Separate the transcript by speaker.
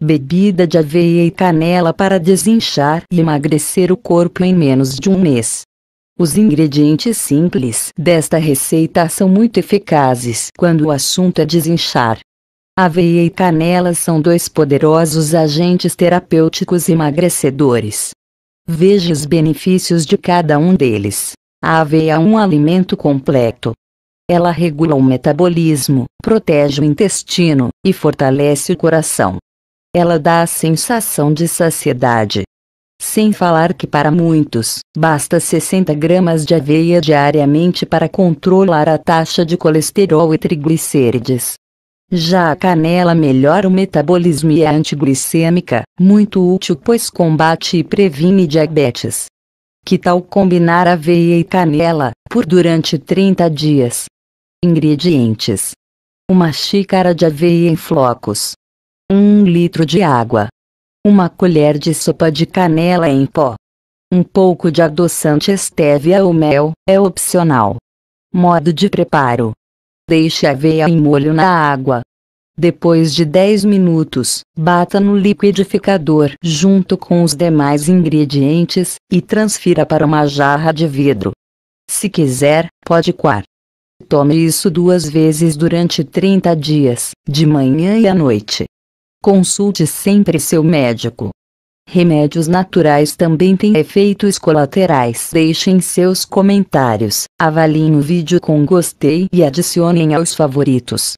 Speaker 1: bebida de aveia e canela para desinchar e emagrecer o corpo em menos de um mês. Os ingredientes simples desta receita são muito eficazes quando o assunto é desinchar. Aveia e canela são dois poderosos agentes terapêuticos emagrecedores. Veja os benefícios de cada um deles. A aveia é um alimento completo. Ela regula o metabolismo, protege o intestino e fortalece o coração ela dá a sensação de saciedade. Sem falar que para muitos, basta 60 gramas de aveia diariamente para controlar a taxa de colesterol e triglicérides. Já a canela melhora o metabolismo e é antiglicêmica, muito útil pois combate e previne diabetes. Que tal combinar aveia e canela, por durante 30 dias? Ingredientes: Uma xícara de aveia em flocos, 1 litro de água, uma colher de sopa de canela em pó, um pouco de adoçante estévia ou mel, é opcional. Modo de preparo: Deixe a aveia em molho na água. Depois de 10 minutos, bata no liquidificador junto com os demais ingredientes e transfira para uma jarra de vidro. Se quiser, pode coar. Tome isso duas vezes durante 30 dias, de manhã e à noite. Consulte sempre seu médico. Remédios naturais também têm efeitos colaterais. Deixem seus comentários, avaliem o vídeo com gostei e adicionem aos favoritos.